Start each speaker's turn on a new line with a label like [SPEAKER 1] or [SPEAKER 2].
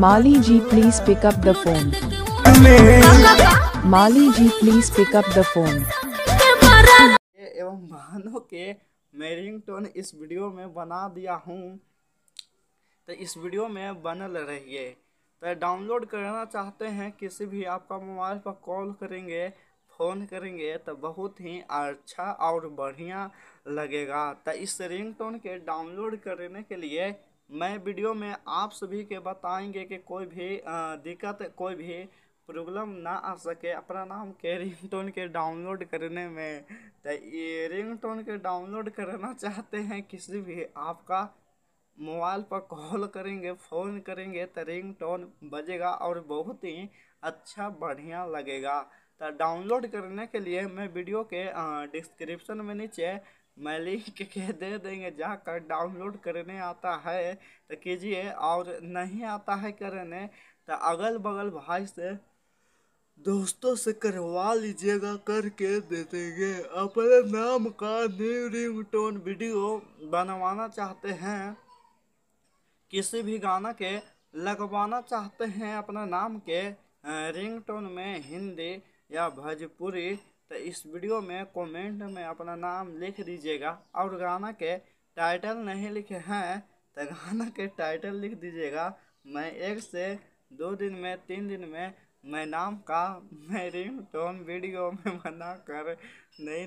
[SPEAKER 1] Mali ji please pick up the phone Mali ji please pick up the phone
[SPEAKER 2] एवं बहनों के marrying tone इस video में बना दिया हूँ तो इस वीडियो में बनल रहिए तो डाउनलोड करना चाहते हैं किसी भी आपका मोबाइल पर कॉल करेंगे फ़ोन करेंगे तो बहुत ही अच्छा और बढ़िया लगेगा तो इस रिंगटोन के डाउनलोड करने के लिए मैं वीडियो में आप सभी के बताएंगे कि कोई भी दिक्कत कोई भी प्रॉब्लम ना आ सके अपना नाम के रिंग टोन के डाउनलोड करने में तो ये रिंग टोन के डाउनलोड करना चाहते हैं किसी भी आपका मोबाइल पर कॉल करेंगे फ़ोन करेंगे तो रिंग टोन बजेगा और बहुत ही अच्छा बढ़िया लगेगा तो डाउनलोड करने के लिए मैं वीडियो के डिस्क्रिप्शन में नीचे मैं लिंक के दे देंगे जाकर डाउनलोड करने आता है तो कीजिए और नहीं आता है करने तो अगल बगल भाई से दोस्तों से
[SPEAKER 1] करवा लीजिएगा करके दे देंगे अपने नाम का न्यू रिंग टोन
[SPEAKER 2] वीडियो बनवाना चाहते हैं किसी भी गाना के लगवाना चाहते हैं अपने नाम के रिंग टोन में हिंदी या भोजपुरी तो इस वीडियो में कमेंट में अपना नाम लिख दीजिएगा और गाना के टाइटल नहीं लिखे हैं तो गाना के टाइटल लिख दीजिएगा मैं एक से दो दिन में तीन दिन में मैं नाम का मैं रिंग टोन वीडियो में बना कर नहीं